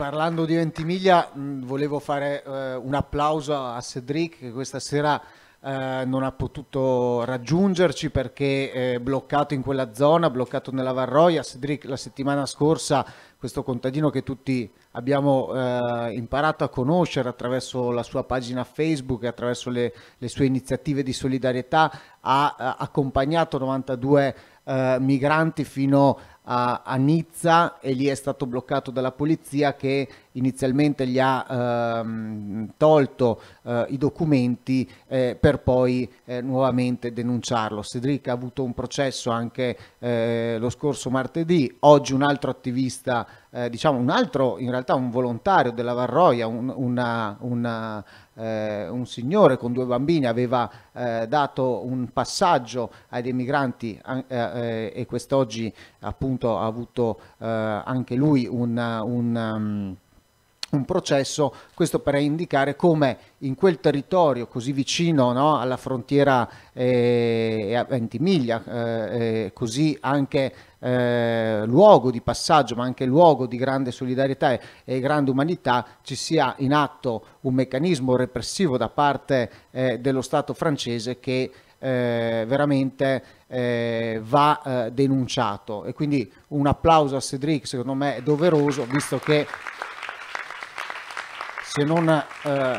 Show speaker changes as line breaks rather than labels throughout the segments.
Parlando di Ventimiglia, mh, mm, volevo fare eh, un applauso a Cedric che questa sera eh, non ha potuto raggiungerci perché è bloccato in quella zona, bloccato nella Varroia. Cedric la settimana scorsa, questo contadino che tutti abbiamo eh, imparato a conoscere attraverso la sua pagina Facebook e attraverso le, le, sue iniziative di solidarietà, ha, ha accompagnato 92 eh, migranti fino a a, a, Nizza e lì è stato bloccato dalla polizia che inizialmente gli ha ehm, tolto eh, i documenti eh, per poi eh, nuovamente denunciarlo. Cedric ha avuto un processo anche eh, lo scorso martedì, oggi un altro attivista, eh, diciamo un altro in realtà un volontario della Varroia, un, una, una eh, un signore con due bambini aveva eh, dato un passaggio ai dei migranti eh, eh, e quest'oggi appunto ha avuto eh, anche lui un, un um, un processo, questo per indicare come in quel territorio così vicino no, alla frontiera eh, a Ventimiglia, eh, eh, così anche eh, luogo di passaggio, ma anche luogo di grande solidarietà e, e, grande umanità, ci sia in atto un meccanismo repressivo da parte eh, dello Stato francese che eh, veramente eh, va eh, denunciato e quindi un applauso a Cedric secondo me è doveroso visto che se non eh,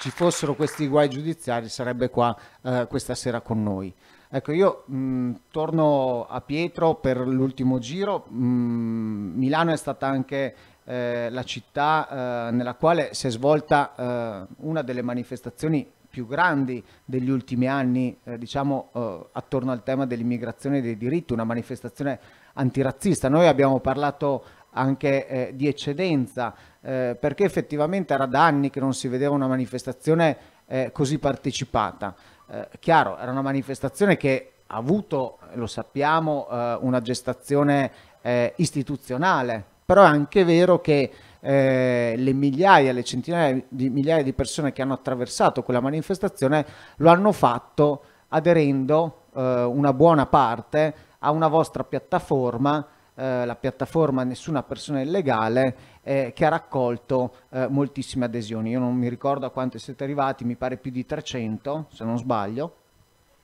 ci fossero questi guai giudiziari sarebbe qua eh, questa sera con noi. Ecco, io mh, mm, torno a Pietro per l'ultimo giro. Mh, mm, Milano è stata anche eh, la città eh, nella quale si è svolta eh, una delle manifestazioni più grandi degli ultimi anni, eh, diciamo, eh, attorno al tema dell'immigrazione e dei diritti, una manifestazione antirazzista. Noi abbiamo parlato anche eh, di eccedenza, eh, perché effettivamente era da anni che non si vedeva una manifestazione eh, così partecipata. Eh, chiaro, era una manifestazione che ha avuto, lo sappiamo, eh, una gestazione eh, istituzionale, però è anche vero che eh, le migliaia, le centinaia di migliaia di persone che hanno attraversato quella manifestazione lo hanno fatto aderendo eh, una buona parte a una vostra piattaforma eh, la piattaforma Nessuna persona illegale eh, che ha raccolto eh, moltissime adesioni. Io non mi ricordo a quante siete arrivati, mi pare più di 300 se non sbaglio.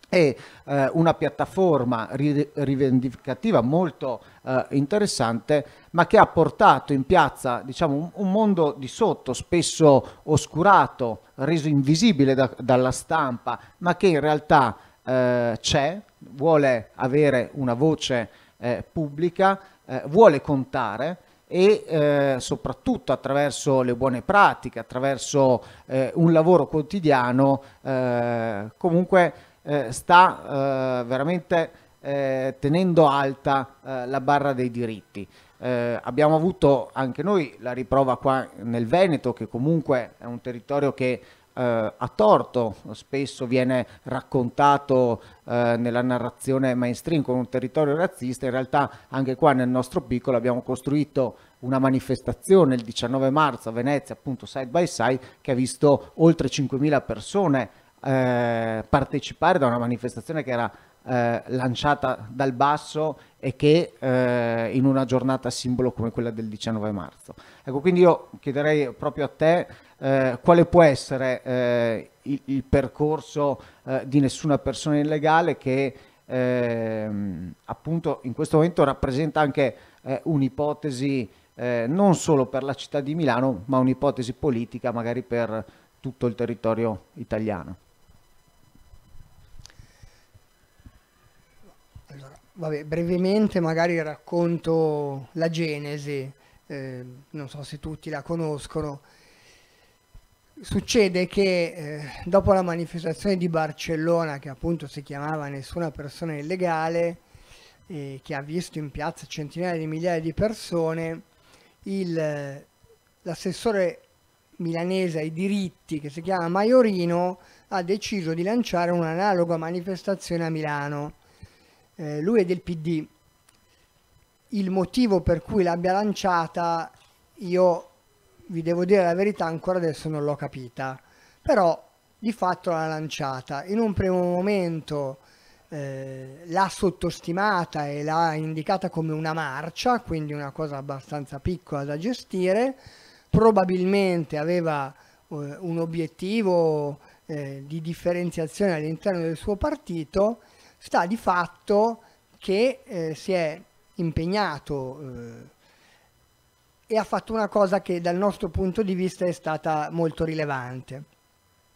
È eh, una piattaforma ri- rivendicativa molto eh, interessante, ma che ha portato in piazza diciamo, un, un mondo di sotto, spesso oscurato, reso invisibile da, dalla stampa, ma che in realtà c'è, vuole avere una voce eh, pubblica eh, vuole contare e eh, soprattutto attraverso le buone pratiche, attraverso eh, un lavoro quotidiano, eh, comunque eh, sta veramente tenendo alta la barra dei diritti. Eh, abbiamo avuto anche noi la riprova qua nel Veneto, che comunque è un territorio che eh, a torto spesso viene raccontato eh, nella narrazione mainstream come un territorio razzista, in realtà anche qua nel nostro piccolo abbiamo costruito una manifestazione il 19 marzo a Venezia, appunto side by side, che ha visto oltre 5.000 persone eh, partecipare da una manifestazione che era eh, lanciata dal basso e che eh, in una giornata simbolo come quella del 19 marzo. Ecco, quindi io chiederei proprio a te eh, quale può essere eh, il, il, percorso eh, di nessuna persona illegale che ehm, appunto in questo momento rappresenta anche un'ipotesi non solo per la città di Milano, ma un'ipotesi politica magari per tutto il territorio italiano.
Vabbè, brevemente magari racconto la genesi, eh, non so se tutti la conoscono. Succede che eh, dopo la manifestazione di Barcellona, che appunto si chiamava Nessuna persona illegale, eh, che ha visto in piazza centinaia di migliaia di persone, il, l'assessore milanese ai diritti, che si chiama Maiorino, ha deciso di lanciare un'analoga manifestazione a Milano eh, lui è del PD, il motivo per cui l'abbia lanciata io vi devo dire la verità ancora adesso non l'ho capita, però di fatto l'ha lanciata. In un primo momento eh, l'ha sottostimata e l'ha indicata come una marcia, quindi una cosa abbastanza piccola da gestire, probabilmente aveva eh, un obiettivo eh, di differenziazione all'interno del suo partito sta di fatto che eh, si è impegnato eh, e ha fatto una cosa che dal nostro punto di vista è stata molto rilevante.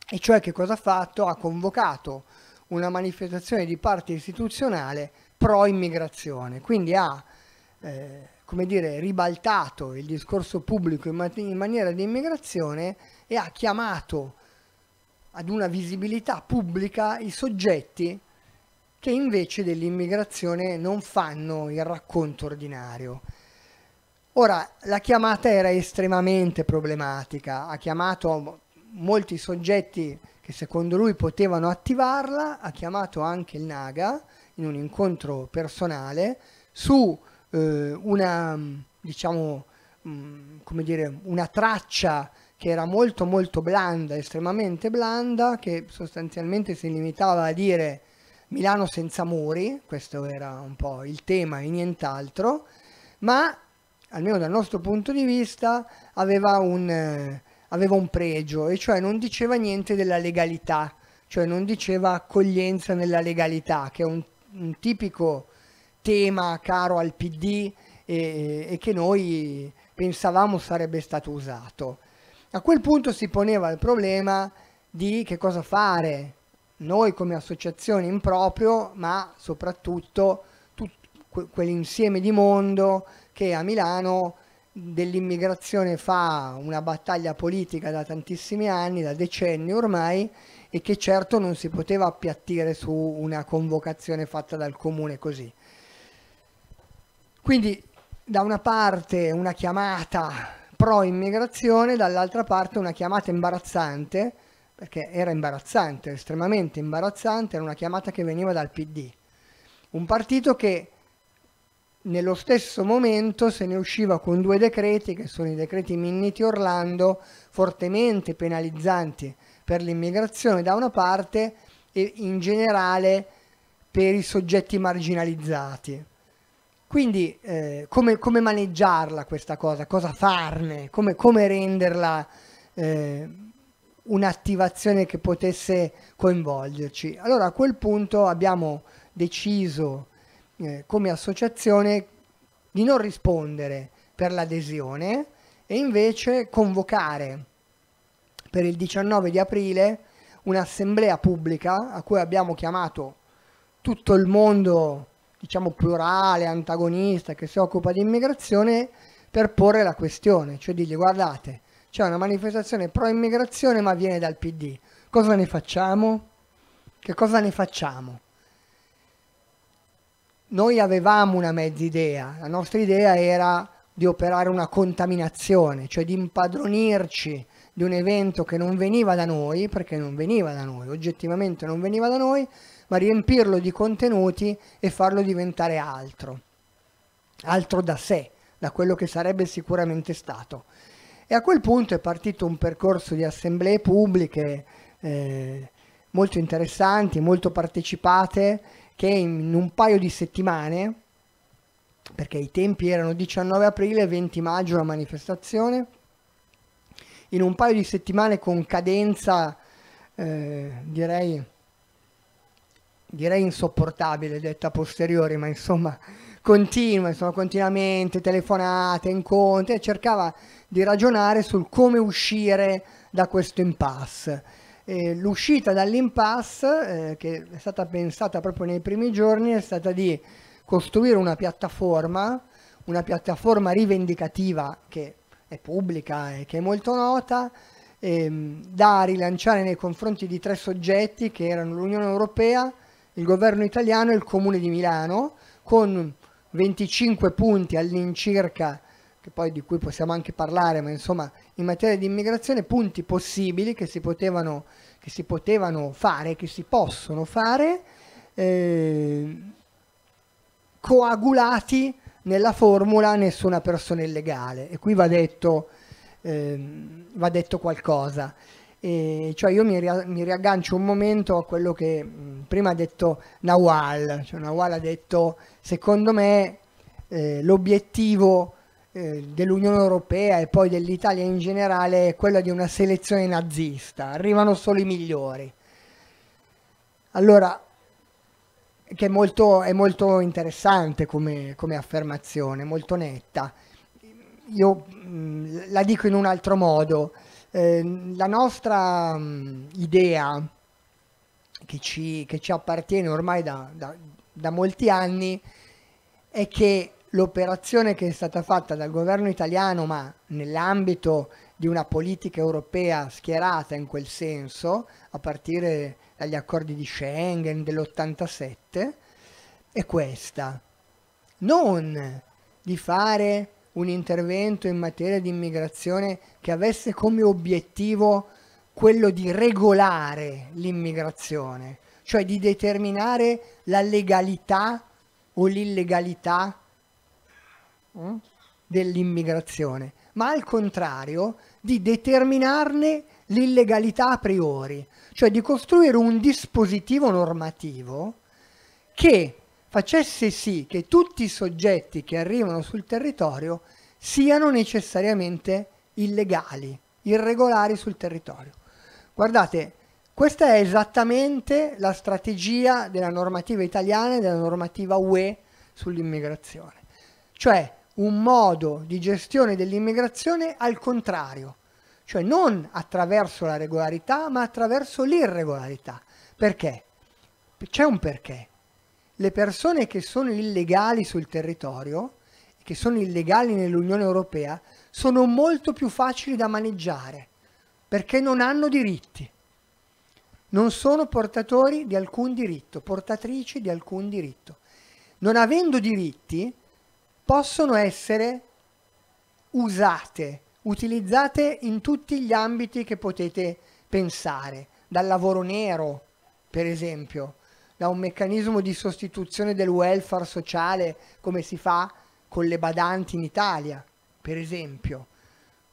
E cioè che cosa ha fatto? Ha convocato una manifestazione di parte istituzionale pro immigrazione, quindi ha eh, come dire, ribaltato il discorso pubblico in, mat- in maniera di immigrazione e ha chiamato ad una visibilità pubblica i soggetti che invece dell'immigrazione non fanno il racconto ordinario. Ora, la chiamata era estremamente problematica, ha chiamato molti soggetti che secondo lui potevano attivarla, ha chiamato anche il Naga in un incontro personale su eh, una, diciamo, mh, mm, come dire, una traccia che era molto molto blanda, estremamente blanda, che sostanzialmente si limitava a dire Milano senza muri, questo era un po' il tema e nient'altro, ma almeno dal nostro punto di vista aveva un, eh, aveva un pregio, e cioè non diceva niente della legalità, cioè non diceva accoglienza nella legalità, che è un, un tipico tema caro al PD e, e, che noi pensavamo sarebbe stato usato. A quel punto si poneva il problema di che cosa fare noi come associazione in proprio, ma soprattutto tut, que, quell'insieme di mondo che a Milano dell'immigrazione fa una battaglia politica da tantissimi anni, da decenni ormai, e che certo non si poteva appiattire su una convocazione fatta dal comune così. Quindi da una parte una chiamata pro immigrazione, dall'altra parte una chiamata imbarazzante perché era imbarazzante, estremamente imbarazzante, era una chiamata che veniva dal PD. Un partito che nello stesso momento se ne usciva con due decreti, che sono i decreti Minniti Orlando, fortemente penalizzanti per l'immigrazione da una parte e in generale per i soggetti marginalizzati. Quindi eh, come, come, maneggiarla questa cosa, cosa farne, come, come renderla eh, un'attivazione che potesse coinvolgerci. Allora a quel punto abbiamo deciso eh, come associazione di non rispondere per l'adesione e invece convocare per il 19 di aprile un'assemblea pubblica a cui abbiamo chiamato tutto il mondo diciamo plurale, antagonista che si occupa di immigrazione per porre la questione, cioè dirgli guardate c'è una manifestazione pro-immigrazione ma viene dal PD. Cosa ne facciamo? Che cosa ne facciamo? Noi avevamo una mezza idea, la nostra idea era di operare una contaminazione, cioè di impadronirci di un evento che non veniva da noi, perché non veniva da noi, oggettivamente non veniva da noi, ma riempirlo di contenuti e farlo diventare altro, altro da sé, da quello che sarebbe sicuramente stato. E a quel punto è partito un percorso di assemblee pubbliche eh, molto interessanti, molto partecipate, che in un paio di settimane, perché i tempi erano 19 aprile e 20 maggio la manifestazione, in un paio di settimane con cadenza eh, direi, direi insopportabile detta posteriori, ma insomma continua, insomma continuamente, telefonate, incontri, cercava di ragionare sul come uscire da questo impasse. Eh, l'uscita dall'impasse, eh, che è stata pensata proprio nei primi giorni, è stata di costruire una piattaforma, una piattaforma rivendicativa che è pubblica e che è molto nota, ehm, da rilanciare nei confronti di tre soggetti che erano l'Unione Europea, il governo italiano e il Comune di Milano, con 25 punti all'incirca che poi di cui possiamo anche parlare, ma insomma in materia di immigrazione punti possibili che si potevano, che si potevano fare, che si possono fare, eh, coagulati nella formula nessuna persona illegale. E qui va detto, eh, va detto qualcosa. E cioè io mi, ria- mi, riaggancio un momento a quello che prima ha detto Nawal. Cioè Nawal ha detto, secondo me, eh, l'obiettivo eh, dell'Unione Europea e poi dell'Italia in generale è quella di una selezione nazista, arrivano solo i migliori. Allora, che è molto, è molto interessante come, come, affermazione, molto netta. Io mh, mm, la dico in un altro modo. Eh, la nostra mh, mm, idea che ci, che ci, appartiene ormai da, da, da molti anni è che l'operazione che è stata fatta dal governo italiano, ma nell'ambito di una politica europea schierata in quel senso, a partire dagli accordi di Schengen dell'87, è questa. Non di fare un intervento in materia di immigrazione che avesse come obiettivo quello di regolare l'immigrazione, cioè di determinare la legalità o l'illegalità dell'immigrazione, ma al contrario di determinarne l'illegalità a priori, cioè di costruire un dispositivo normativo che facesse sì che tutti i soggetti che arrivano sul territorio siano necessariamente illegali, irregolari sul territorio. Guardate, questa è esattamente la strategia della normativa italiana e della normativa UE sull'immigrazione. Cioè, un modo di gestione dell'immigrazione al contrario, cioè non attraverso la regolarità ma attraverso l'irregolarità. Perché? C'è un perché. Le persone che sono illegali sul territorio, che sono illegali nell'Unione Europea, sono molto più facili da maneggiare perché non hanno diritti. Non sono portatori di alcun diritto, portatrici di alcun diritto. Non avendo diritti, possono essere usate, utilizzate in tutti gli ambiti che potete pensare, dal lavoro nero, per esempio, da un meccanismo di sostituzione del welfare sociale come si fa con le badanti in Italia, per esempio,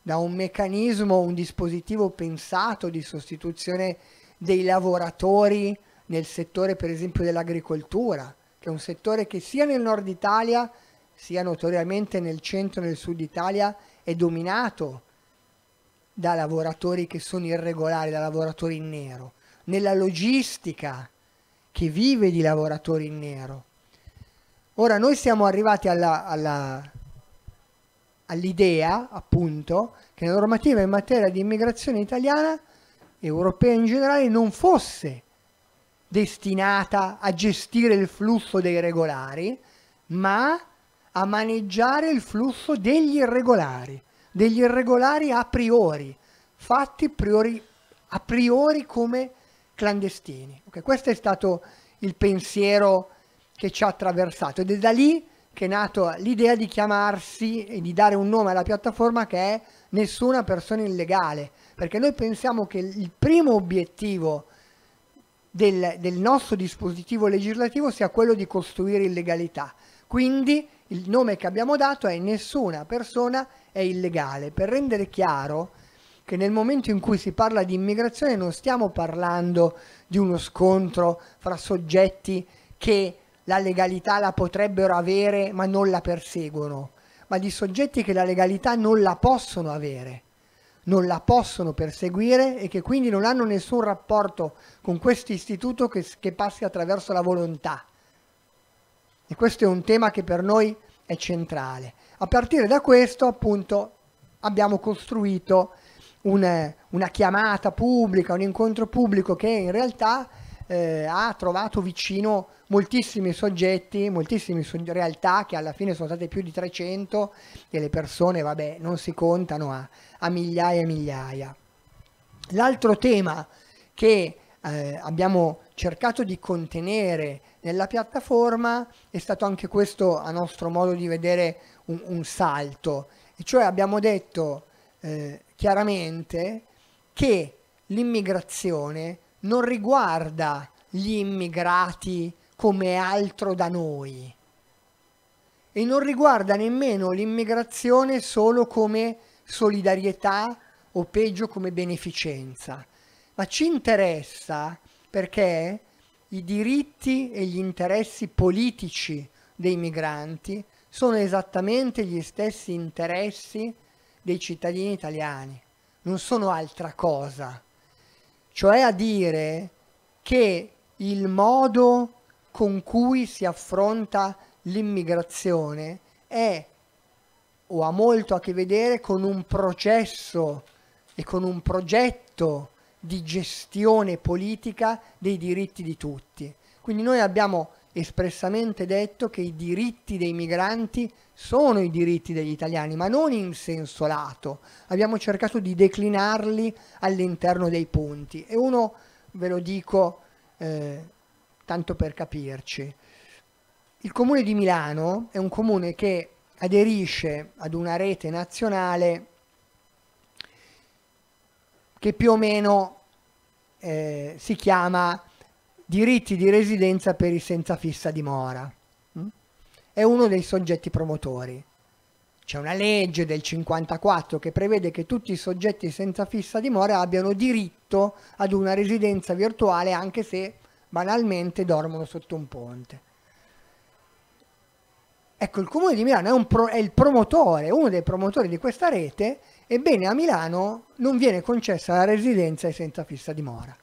da un meccanismo, un dispositivo pensato di sostituzione dei lavoratori nel settore per esempio dell'agricoltura, che è un settore che sia nel nord Italia sia notoriamente nel centro e nel sud Italia, è dominato da lavoratori che sono irregolari, da lavoratori in nero, nella logistica che vive di lavoratori in nero. Ora noi siamo arrivati all'idea, all appunto, che la normativa in materia di immigrazione italiana, europea in generale, non fosse destinata a gestire il flusso dei regolari, ma a maneggiare il flusso degli irregolari, degli irregolari a priori, fatti priori, a priori come clandestini. Okay? Questo è stato il pensiero che ci ha attraversato ed è da lì che è nata l'idea di chiamarsi e di dare un nome alla piattaforma che è nessuna persona illegale, perché noi pensiamo che il primo obiettivo del, del nostro dispositivo legislativo sia quello di costruire illegalità. Quindi il nome che abbiamo dato è nessuna persona è illegale, per rendere chiaro che nel momento in cui si parla di immigrazione non stiamo parlando di uno scontro fra soggetti che la legalità la potrebbero avere ma non la perseguono, ma di soggetti che la legalità non la possono avere, non la possono perseguire e che quindi non hanno nessun rapporto con questo istituto che, che passi attraverso la volontà e questo è un tema che per noi è centrale. A partire da questo, appunto, abbiamo costruito un, una chiamata pubblica, un incontro pubblico che in realtà eh, ha trovato vicino moltissimi soggetti, moltissime realtà che alla fine sono state più di 300 e le persone, vabbè, non si contano a, a migliaia e migliaia. L'altro tema che eh, abbiamo cercato di contenere nella piattaforma è stato anche questo a nostro modo di vedere un, un salto e cioè abbiamo detto eh, chiaramente che l'immigrazione non riguarda gli immigrati come altro da noi e non riguarda nemmeno l'immigrazione solo come solidarietà o peggio come beneficenza ma ci interessa perché i diritti e gli interessi politici dei migranti sono esattamente gli stessi interessi dei cittadini italiani, non sono altra cosa. Cioè a dire che il modo con cui si affronta l'immigrazione è o ha molto a che vedere con un processo e con un progetto di gestione politica dei diritti di tutti. Quindi noi abbiamo espressamente detto che i diritti dei migranti sono i diritti degli italiani, ma non in senso lato. Abbiamo cercato di declinarli all'interno dei punti e uno ve lo dico eh, tanto per capirci. Il comune di Milano è un comune che aderisce ad una rete nazionale che più o meno eh, si chiama diritti di residenza per i senza fissa dimora. Mm? È uno dei soggetti promotori. C'è una legge del 54 che prevede che tutti i soggetti senza fissa dimora abbiano diritto ad una residenza virtuale anche se banalmente dormono sotto un ponte. Ecco, il comune di Milano è, pro- è il promotore, uno dei promotori di questa rete Ebbene, a Milano non viene concessa la residenza ai senza fissa dimora.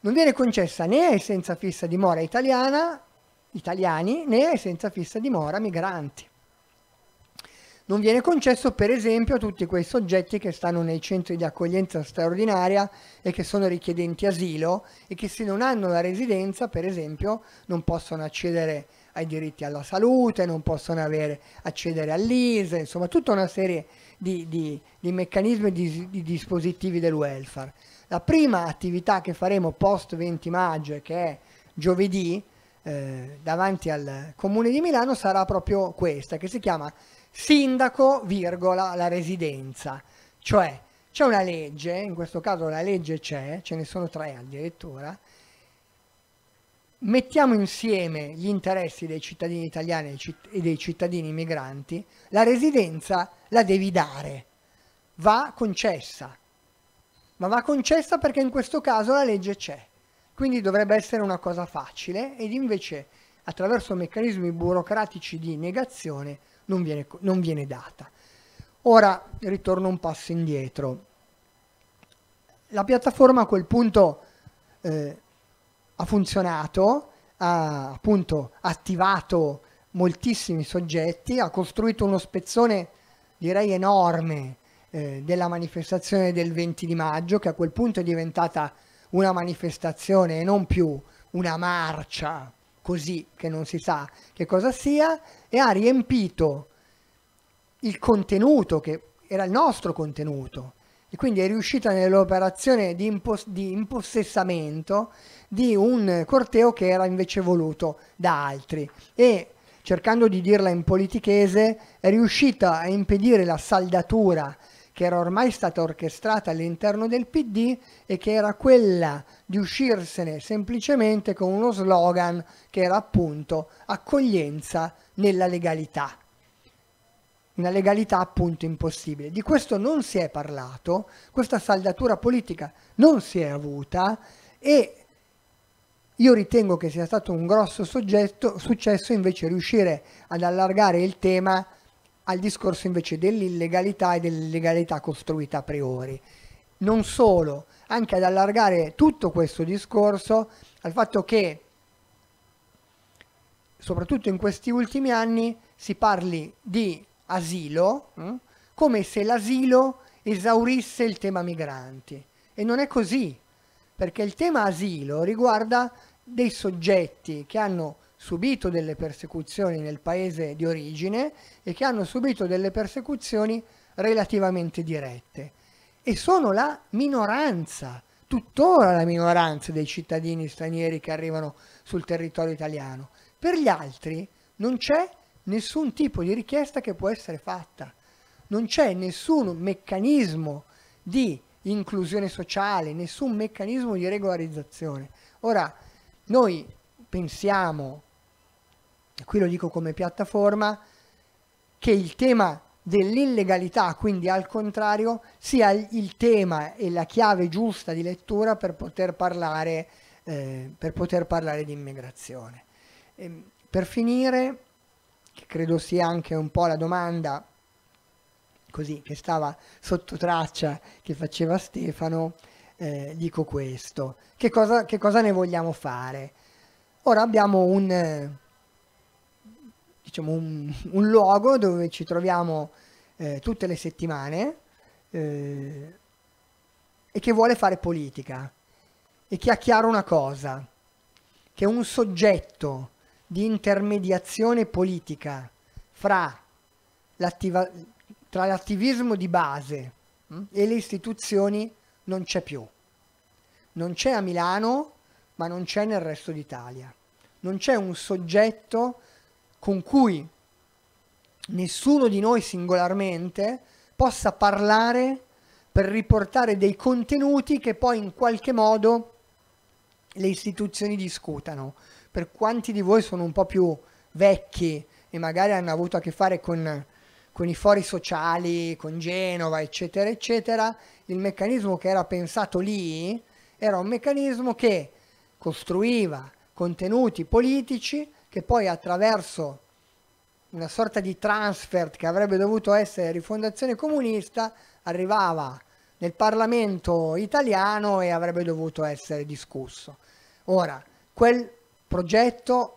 Non viene concessa né ai senza fissa dimora italiana, italiani, né ai senza fissa dimora migranti. Non viene concesso per esempio a tutti quei soggetti che stanno nei centri di accoglienza straordinaria e che sono richiedenti asilo e che se non hanno la residenza per esempio non possono accedere ai diritti alla salute, non possono avere, accedere all'ISE, insomma tutta una serie di di, di, di meccanismi e di, di dispositivi del welfare. La prima attività che faremo post 20 maggio, che è giovedì, eh, davanti al Comune di Milano, sarà proprio questa, che si chiama Sindaco, virgola, la residenza. Cioè c'è una legge, in questo caso la legge c'è, ce ne sono tre addirittura, mettiamo insieme gli interessi dei cittadini italiani e dei cittadini migranti, la residenza la devi dare, va concessa, ma va concessa perché in questo caso la legge c'è, quindi dovrebbe essere una cosa facile ed invece attraverso meccanismi burocratici di negazione non viene, non viene data. Ora ritorno un passo indietro. La piattaforma a quel punto eh, ha funzionato, ha appunto attivato moltissimi soggetti, ha costruito uno spezzone direi enorme eh, della manifestazione del 20 di maggio che a quel punto è diventata una manifestazione e non più una marcia così che non si sa che cosa sia e ha riempito il contenuto che era il nostro contenuto e quindi è riuscita nell'operazione di, impos- di impossessamento di un corteo che era invece voluto da altri e cercando di dirla in politichese è riuscita a impedire la saldatura che era ormai stata orchestrata all'interno del PD e che era quella di uscirsene semplicemente con uno slogan che era appunto accoglienza nella legalità una legalità appunto impossibile. Di questo non si è parlato, questa saldatura politica non si è avuta e io ritengo che sia stato un grosso soggetto, successo invece riuscire ad allargare il tema al discorso invece dell'illegalità e dell'illegalità costruita a priori. Non solo, anche ad allargare tutto questo discorso al fatto che soprattutto in questi ultimi anni si parli di asilo, mh? Mm? come se l'asilo esaurisse il tema migranti. E non è così, perché il tema asilo riguarda dei soggetti che hanno subito delle persecuzioni nel paese di origine e che hanno subito delle persecuzioni relativamente dirette. E sono la minoranza, tuttora la minoranza dei cittadini stranieri che arrivano sul territorio italiano. Per gli altri non c'è nessun tipo di richiesta che può essere fatta. Non c'è nessun meccanismo di inclusione sociale, nessun meccanismo di regolarizzazione. Ora, noi pensiamo, e qui lo dico come piattaforma, che il tema dell'illegalità, quindi al contrario, sia il tema e la chiave giusta di lettura per poter parlare, eh, per poter parlare di immigrazione. E ehm, per finire, che credo sia anche un po' la domanda così che stava sotto traccia che faceva Stefano, eh, dico questo. Che cosa, che cosa ne vogliamo fare? Ora abbiamo un, eh, diciamo un, un luogo dove ci troviamo eh, tutte le settimane eh, e che vuole fare politica e che ha chiaro una cosa, che un soggetto di intermediazione politica fra, tra l'attivismo di base mm, e le istituzioni non c'è più. Non c'è a Milano, ma non c'è nel resto d'Italia. Non c'è un soggetto con cui nessuno di noi singolarmente possa parlare per riportare dei contenuti che poi in qualche modo le istituzioni discutano per quanti di voi sono un po' più vecchi e magari hanno avuto a che fare con, con i fori sociali, con Genova, eccetera, eccetera, il meccanismo che era pensato lì era un meccanismo che costruiva contenuti politici che poi attraverso una sorta di transfert che avrebbe dovuto essere rifondazione comunista arrivava nel Parlamento italiano e avrebbe dovuto essere discusso. Ora, quel progetto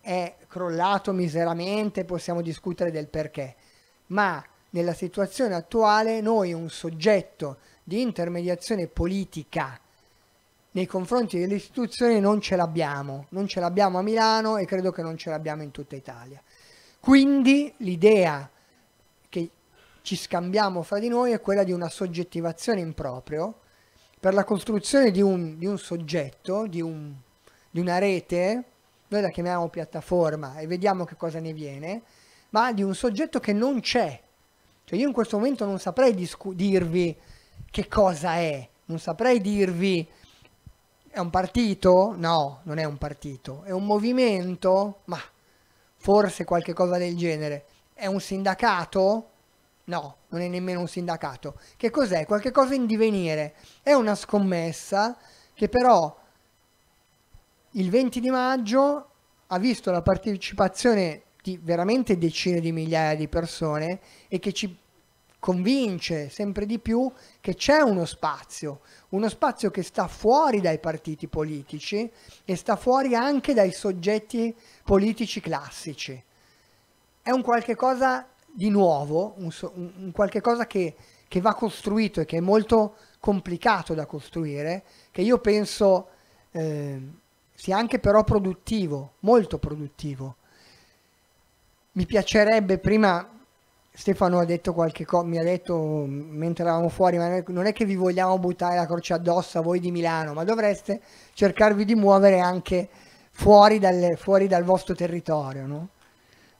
è crollato miseramente, possiamo discutere del perché, ma nella situazione attuale noi un soggetto di intermediazione politica nei confronti delle istituzioni non ce l'abbiamo, non ce l'abbiamo a Milano e credo che non ce l'abbiamo in tutta Italia. Quindi l'idea che ci scambiamo fra di noi è quella di una soggettivazione improprio per la costruzione di un, di un soggetto, di un di una rete, noi la chiamiamo piattaforma e vediamo che cosa ne viene, ma di un soggetto che non c'è. Cioè io in questo momento non saprei discu- dirvi che cosa è, non saprei dirvi è un partito? No, non è un partito, è un movimento? Ma forse qualche cosa del genere. È un sindacato? No, non è nemmeno un sindacato. Che cos'è? Qualche cosa in divenire. È una scommessa che però il 20 di maggio ha visto la partecipazione di veramente decine di migliaia di persone e che ci convince sempre di più che c'è uno spazio, uno spazio che sta fuori dai partiti politici e sta fuori anche dai soggetti politici classici. È un qualche cosa di nuovo, un, so, un qualche cosa che, che va costruito e che è molto complicato da costruire, che io penso... Eh, sia anche però produttivo, molto produttivo. Mi piacerebbe prima Stefano ha detto qualche cosa, mi ha detto mentre eravamo fuori, ma non è che vi vogliamo buttare la croce addosso a voi di Milano, ma dovreste cercarvi di muovere anche fuori, dalle, fuori dal vostro territorio, no?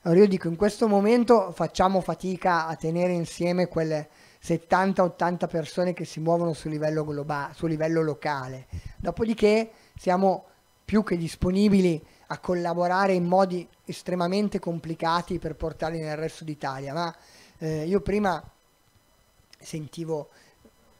Allora io dico, in questo momento facciamo fatica a tenere insieme quelle 70-80 persone che si muovono su livello, globa- su livello locale. Dopodiché siamo più che disponibili a collaborare in modi estremamente complicati per portarli nel resto d'Italia, ma eh, io prima sentivo,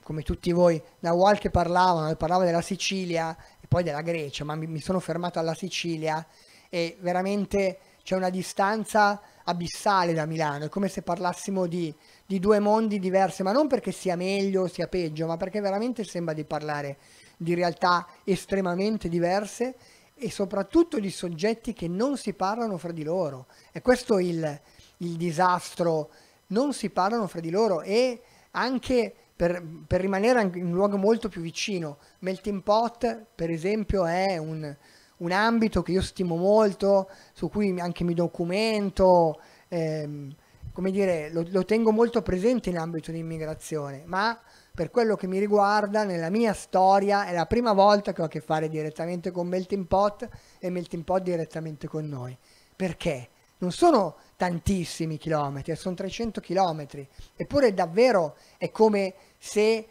come tutti voi, Nawal che parlava, parlava della Sicilia e poi della Grecia, ma mi, mi sono fermato alla Sicilia e veramente c'è una distanza abissale da Milano, è come se parlassimo di, di due mondi diversi, ma non perché sia meglio o sia peggio, ma perché veramente sembra di parlare di realtà estremamente diverse e soprattutto di soggetti che non si parlano fra di loro. E questo il, il disastro, non si parlano fra di loro e anche per, per rimanere in un luogo molto più vicino, Melting Pot per esempio è un, un ambito che io stimo molto, su cui anche mi documento, ehm, come dire, lo, lo, tengo molto presente in ambito di immigrazione, ma per quello che mi riguarda, nella mia storia, è la prima volta che ho a che fare direttamente con Melting Pot e Melting Pot direttamente con noi. Perché? Non sono tantissimi chilometri, eh, sono 300 chilometri, eppure davvero è come se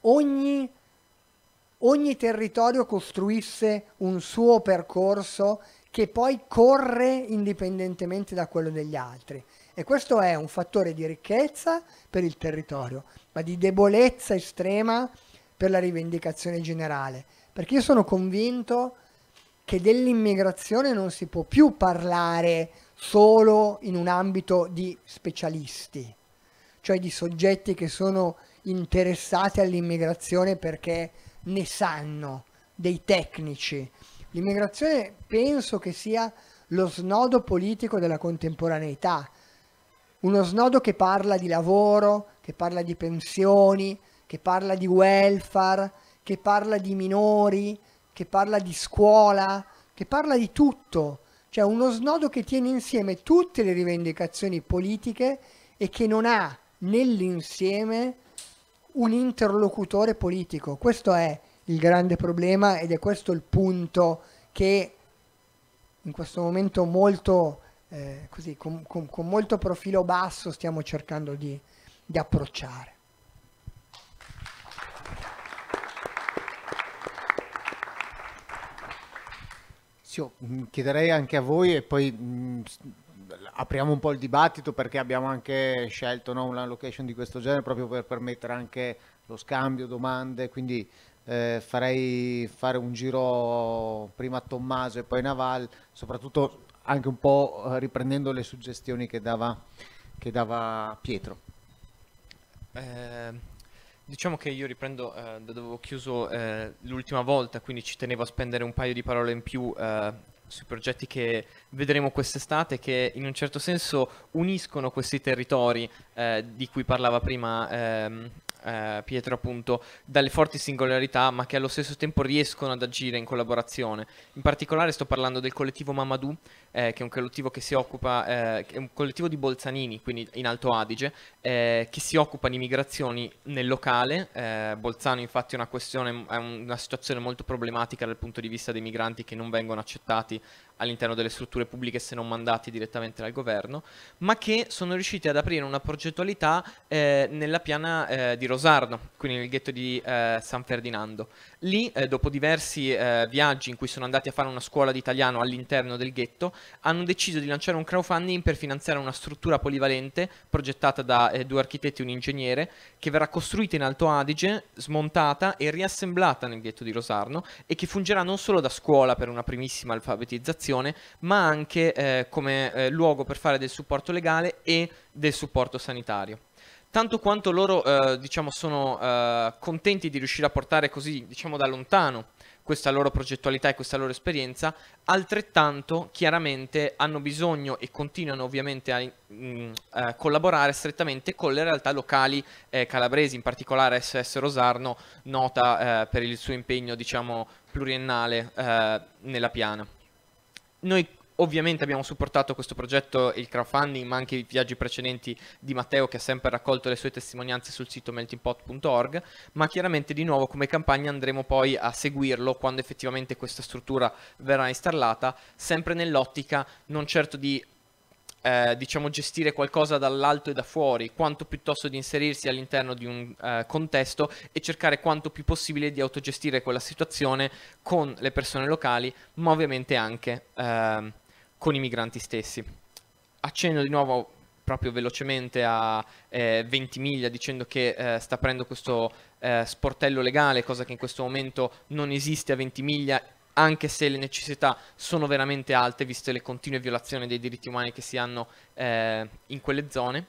ogni ogni territorio costruisse un suo percorso che poi corre indipendentemente da quello degli altri. E questo è un fattore di ricchezza per il territorio, ma di debolezza estrema per la rivendicazione generale. Perché io sono convinto che dell'immigrazione non si può più parlare solo in un ambito di specialisti, cioè di soggetti che sono interessati all'immigrazione perché ne sanno dei tecnici. L'immigrazione penso che sia lo snodo politico della contemporaneità, uno snodo che parla di lavoro, che parla di pensioni, che parla di welfare, che parla di minori, che parla di scuola, che parla di tutto, cioè uno snodo che tiene insieme tutte le rivendicazioni politiche e che non ha nell'insieme un interlocutore politico. Questo è il grande problema ed è questo il punto che in questo momento molto, eh, così, con, con, con, molto profilo basso stiamo cercando di, di approcciare.
Sì, mm, chiederei anche a voi e poi mh, mm, apriamo un po' il dibattito perché abbiamo anche scelto no, una location di questo genere proprio per permettere anche lo scambio, domande, quindi eh, farei fare un giro prima a Tommaso e poi Naval, soprattutto anche un po' eh, riprendendo le suggestioni che dava, che dava Pietro.
Eh... Diciamo che io riprendo eh, da dove ho chiuso eh, l'ultima volta, quindi ci tenevo a spendere un paio di parole in più eh, sui progetti che vedremo quest'estate che in un certo senso uniscono questi territori eh, di cui parlava prima ehm, eh, Pietro appunto dalle forti singolarità ma che allo stesso tempo riescono ad agire in collaborazione. In particolare sto parlando del collettivo Mamadou eh, che è un collettivo che si occupa, eh, è un collettivo di Bolzanini quindi in Alto Adige eh, che si occupa di migrazioni nel locale. Eh, Bolzano infatti è una, questione, è una situazione molto problematica dal punto di vista dei migranti che non vengono accettati all'interno delle strutture pubbliche se non mandati direttamente dal governo, ma che sono riusciti ad aprire una progettualità eh, nella piana eh, di Rosarno, quindi nel ghetto di eh, San Ferdinando, Lì, eh, dopo diversi eh, viaggi in cui sono andati a fare una scuola di italiano all'interno del ghetto, hanno deciso di lanciare un crowdfunding per finanziare una struttura polivalente progettata da eh, due architetti e un ingegnere, che verrà costruita in Alto Adige, smontata e riassemblata nel ghetto di Rosarno e che fungerà non solo da scuola per una primissima alfabetizzazione, ma anche eh, come eh, luogo per fare del supporto legale e del supporto sanitario tanto quanto loro eh, diciamo, sono eh, contenti di riuscire a portare così diciamo, da lontano questa loro progettualità e questa loro esperienza, altrettanto chiaramente hanno bisogno e continuano ovviamente a mh, eh, collaborare strettamente con le realtà locali eh, calabresi, in particolare SS Rosarno, nota eh, per il suo impegno diciamo, pluriennale eh, nella piana. Noi Ovviamente abbiamo supportato questo progetto e il crowdfunding, ma anche i viaggi precedenti di Matteo che ha sempre raccolto le sue testimonianze sul sito meltingpot.org, ma chiaramente di nuovo come campagna andremo poi a seguirlo quando effettivamente questa struttura verrà installata, sempre nell'ottica non certo di eh, diciamo gestire qualcosa dall'alto e da fuori, quanto piuttosto di inserirsi all'interno di un eh, contesto e cercare quanto più possibile di autogestire quella situazione con le persone locali, ma ovviamente anche eh, con i migranti stessi. Accendo di nuovo proprio velocemente a eh, Ventimiglia dicendo che eh, sta aprendo questo eh, sportello legale, cosa che in questo momento non esiste a Ventimiglia anche se le necessità sono veramente alte, viste le continue violazioni dei diritti umani che si hanno eh, in quelle zone.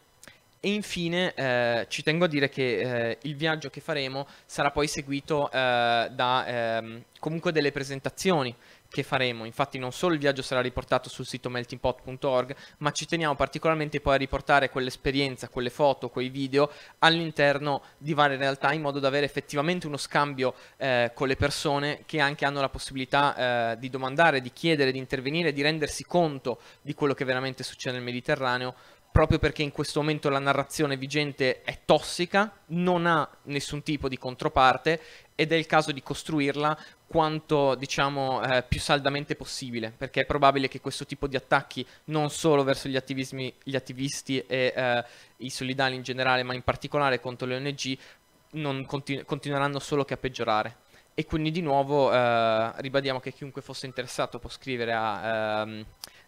E infine eh, ci tengo a dire che eh, il viaggio che faremo sarà poi seguito eh, da ehm, comunque delle presentazioni che faremo. Infatti non solo il viaggio sarà riportato sul sito meltingpot.org, ma ci teniamo particolarmente poi a riportare quell'esperienza, quelle foto, quei video all'interno di varie realtà in modo da avere effettivamente uno scambio eh, con le persone che anche hanno la possibilità eh, di domandare, di chiedere, di intervenire, di rendersi conto di quello che veramente succede nel Mediterraneo proprio perché in questo momento la narrazione vigente è tossica, non ha nessun tipo di controparte ed è il caso di costruirla quanto diciamo eh, più saldamente possibile, perché è probabile che questo tipo di attacchi non solo verso gli, gli attivisti e eh, i solidali in generale, ma in particolare contro le ONG, non continu continueranno solo che a peggiorare. E quindi di nuovo eh, ribadiamo che chiunque fosse interessato può scrivere a ehm,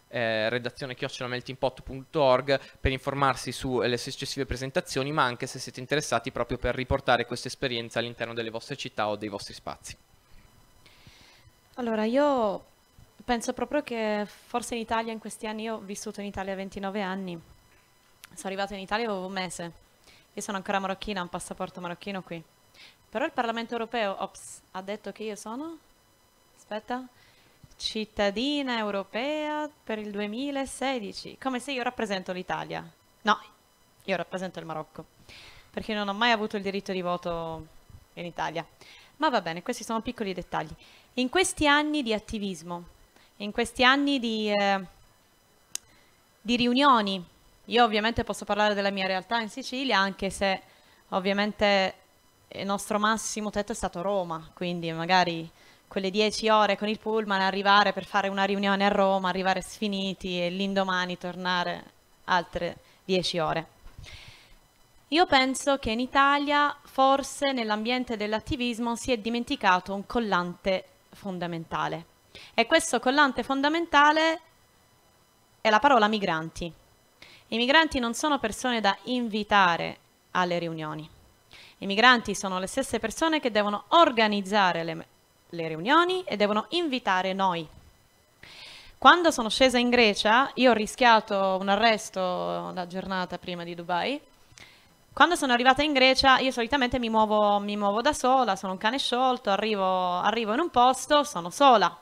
eh, redazione chiocciolameltingpot.org per informarsi sulle successive presentazioni, ma anche se siete interessati proprio per riportare questa esperienza all'interno delle vostre città o dei vostri spazi.
Allora, io penso proprio che forse in Italia in questi anni, io ho vissuto in Italia 29 anni, sono arrivata in Italia avevo un mese, io sono ancora marocchina, ho un passaporto marocchino qui. Però il Parlamento europeo ops, ha detto che io sono, aspetta, cittadina europea per il 2016, come se io rappresento l'Italia. No, io rappresento il Marocco, perché non ho mai avuto il diritto di voto in Italia. Ma va bene, questi sono piccoli dettagli. In questi anni di attivismo, in questi anni di, eh, di riunioni, io ovviamente posso parlare della mia realtà in Sicilia, anche se ovviamente il nostro massimo tetto è stato Roma, quindi magari quelle dieci ore con il pullman, arrivare per fare una riunione a Roma, arrivare sfiniti e l'indomani tornare altre dieci ore. Io penso che in Italia forse nell'ambiente dell'attivismo si è dimenticato un collante fondamentale. E questo collante fondamentale è la parola migranti. I migranti non sono persone da invitare alle riunioni. I migranti sono le stesse persone che devono organizzare le, le riunioni e devono invitare noi. Quando sono scesa in Grecia, io ho rischiato un arresto la giornata prima di Dubai, quando sono arrivata in Grecia, io solitamente mi muovo, mi muovo da sola, sono un cane sciolto, arrivo, arrivo in un posto, sono sola.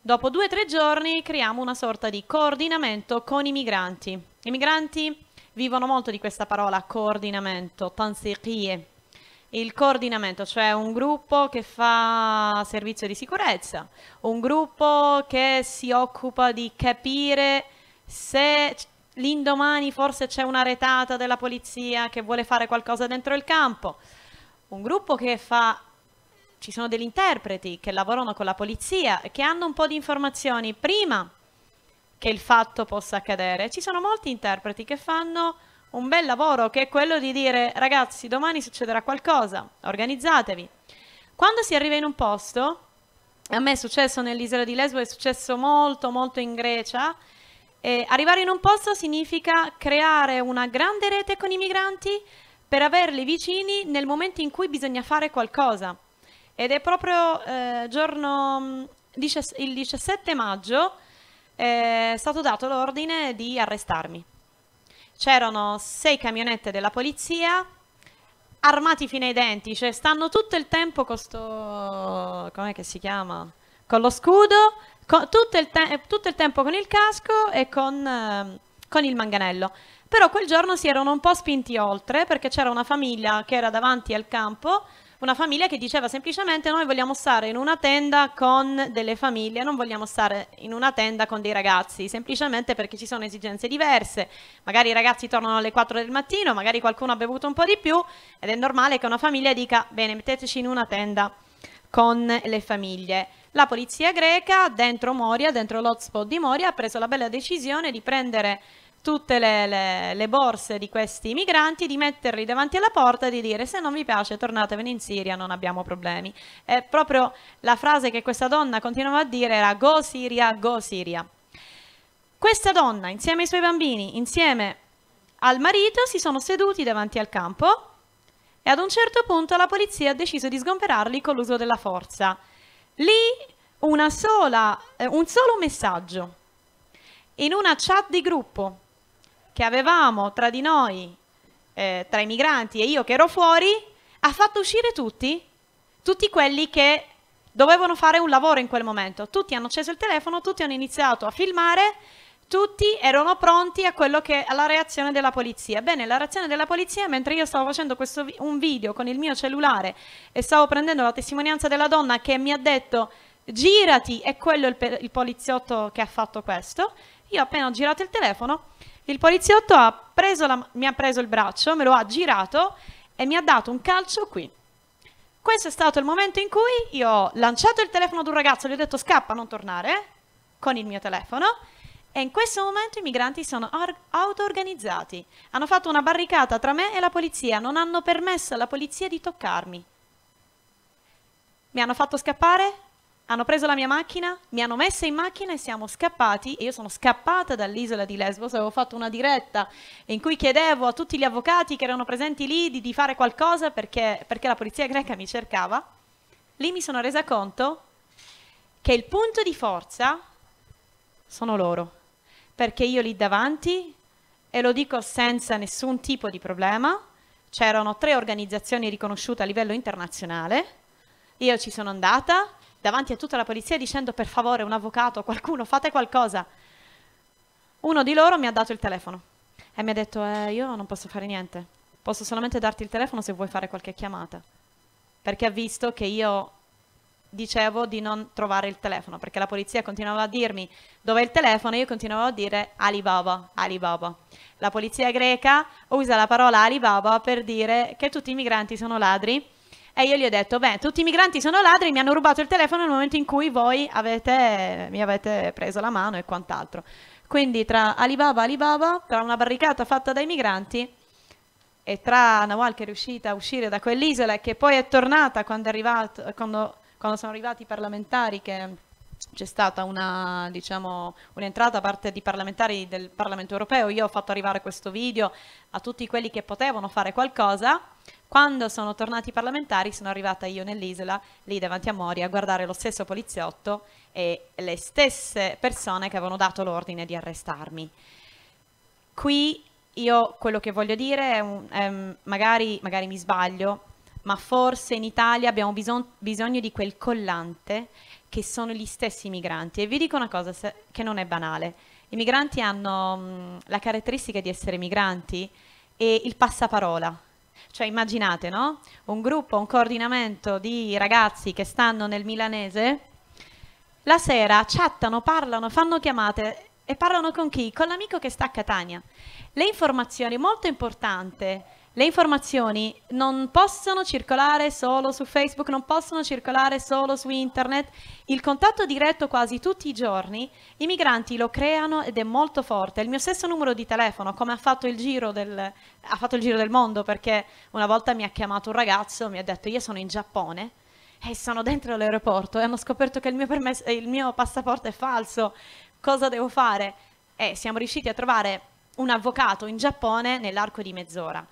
Dopo due o tre giorni creiamo una sorta di coordinamento con i migranti. I migranti vivono molto di questa parola coordinamento, tansiqie. Il coordinamento, cioè un gruppo che fa servizio di sicurezza, un gruppo che si occupa di capire se l'indomani forse c'è una retata della polizia che vuole fare qualcosa dentro il campo, un gruppo che fa ci sono degli interpreti che lavorano con la polizia e che hanno un po' di informazioni prima che il fatto possa accadere. Ci sono molti interpreti che fanno un bel lavoro che è quello di dire ragazzi domani succederà qualcosa, organizzatevi. Quando si arriva in un posto, a me è successo nell'isola di Lesbo, è successo molto molto in Grecia, eh, arrivare in un posto significa creare una grande rete con i migranti per averli vicini nel momento in cui bisogna fare qualcosa. Ed è proprio eh, giorno, mm, il 17 maggio eh, è stato dato l'ordine di arrestarmi. C'erano sei camionette della polizia armati fino ai denti, cioè stanno tutto il tempo con sto... come si chiama? Con lo scudo Co- tutto, il te- tutto, il tempo con il casco e con, ehm, con il manganello. Però quel giorno si erano un po' spinti oltre perché c'era una famiglia che era davanti al campo, una famiglia che diceva semplicemente noi vogliamo stare in una tenda con delle famiglie, non vogliamo stare in una tenda con dei ragazzi, semplicemente perché ci sono esigenze diverse. Magari i ragazzi tornano alle 4 del mattino, magari qualcuno ha bevuto un po' di più ed è normale che una famiglia dica bene metteteci in una tenda con le famiglie. La polizia greca dentro Moria, dentro l'hotspot di Moria, ha preso la bella decisione di prendere tutte le, le, le, borse di questi migranti, di metterli davanti alla porta e di dire se non vi piace tornatevene in Siria, non abbiamo problemi. E proprio la frase che questa donna continuava a dire era go Siria, go Siria. Questa donna, insieme ai suoi bambini, insieme al marito, si sono seduti davanti al campo e ad un certo punto la polizia ha deciso di sgomperarli con l'uso della forza. Lì sola, eh, un solo messaggio in una chat di gruppo che avevamo tra di noi, eh, tra i migranti e io che ero fuori, ha fatto uscire tutti, tutti quelli che dovevano fare un lavoro in quel momento. Tutti hanno acceso il telefono, tutti hanno iniziato a filmare tutti erano pronti che, alla reazione della polizia. Bene, la reazione della polizia, mentre io stavo facendo questo, un video con il mio cellulare e stavo prendendo la testimonianza della donna che mi ha detto girati, è quello il, il poliziotto che ha fatto questo, io appena ho girato il telefono, il poliziotto ha la, mi ha preso il braccio, me lo ha girato e mi ha dato un calcio qui. Questo è stato il momento in cui io ho lanciato il telefono ad un ragazzo, gli ho detto scappa, non tornare, con il mio telefono, e in questo momento i migranti sono auto-organizzati. Hanno fatto una barricata tra me e la polizia, non hanno permesso alla polizia di toccarmi. Mi hanno fatto scappare, hanno preso la mia macchina, mi hanno messa in macchina e siamo scappati. E io sono scappata dall'isola di Lesbos, avevo fatto una diretta in cui chiedevo a tutti gli avvocati che erano presenti lì di, di fare qualcosa perché, perché la polizia greca mi cercava. Lì mi sono resa conto che il punto di forza sono loro perché io lì davanti, e lo dico senza nessun tipo di problema, c'erano tre organizzazioni riconosciute a livello internazionale, io ci sono andata davanti a tutta la polizia dicendo per favore un avvocato, qualcuno, fate qualcosa. Uno di loro mi ha dato il telefono e mi ha detto eh, io non posso fare niente, posso solamente darti il telefono se vuoi fare qualche chiamata, perché ha visto che io dicevo di non trovare il telefono perché la polizia continuava a dirmi dov'è il telefono e io continuavo a dire Alibaba, Alibaba. La polizia greca usa la parola Alibaba per dire che tutti i migranti sono ladri e io gli ho detto, beh, tutti i migranti sono ladri, mi hanno rubato il telefono nel momento in cui voi avete, mi avete preso la mano e quant'altro. Quindi tra Alibaba Alibaba, tra una barricata fatta dai migranti, e tra Nawal che è riuscita a uscire da quell'isola e che poi è tornata quando è arrivato, quando quando sono arrivati i parlamentari che c'è stata una, diciamo, un'entrata da parte di parlamentari del Parlamento europeo, io ho fatto arrivare questo video a tutti quelli che potevano fare qualcosa, quando sono tornati i parlamentari sono arrivata io nell'isola, lì davanti a Mori, a guardare lo stesso poliziotto e le stesse persone che avevano dato l'ordine di arrestarmi. Qui io quello che voglio dire è, un, è magari, magari mi sbaglio, ma forse in Italia abbiamo bisog bisogno di quel collante che sono gli stessi migranti. E vi dico una cosa che non è banale. I migranti hanno mh, mm, la caratteristica di essere migranti e il passaparola. Cioè immaginate, no? Un gruppo, un coordinamento di ragazzi che stanno nel milanese, la sera chattano, parlano, fanno chiamate e parlano con chi? Con l'amico che sta a Catania. Le informazioni, molto importante, le informazioni non possono circolare solo su Facebook, non possono circolare solo su internet. Il contatto diretto quasi tutti i giorni, i migranti lo creano ed è molto forte. Il mio stesso numero di telefono, come ha fatto il giro del, ha fatto il giro del mondo, perché una volta mi ha chiamato un ragazzo, mi ha detto io sono in Giappone e sono dentro l'aeroporto e hanno scoperto che il mio, permesso, il mio passaporto è falso, cosa devo fare? E siamo riusciti a trovare un avvocato in Giappone nell'arco di mezz'ora.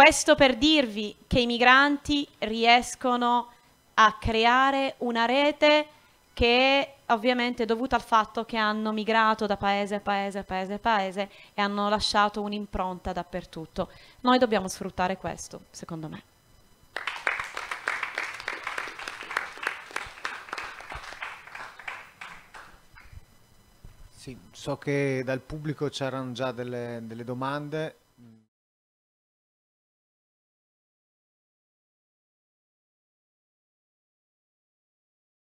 Questo per dirvi che i migranti riescono a creare una rete che è ovviamente dovuta al fatto che hanno migrato da paese a paese a paese a paese e hanno lasciato un'impronta dappertutto. Noi dobbiamo sfruttare questo, secondo me.
Sì, so che dal pubblico c'erano già delle, delle domande.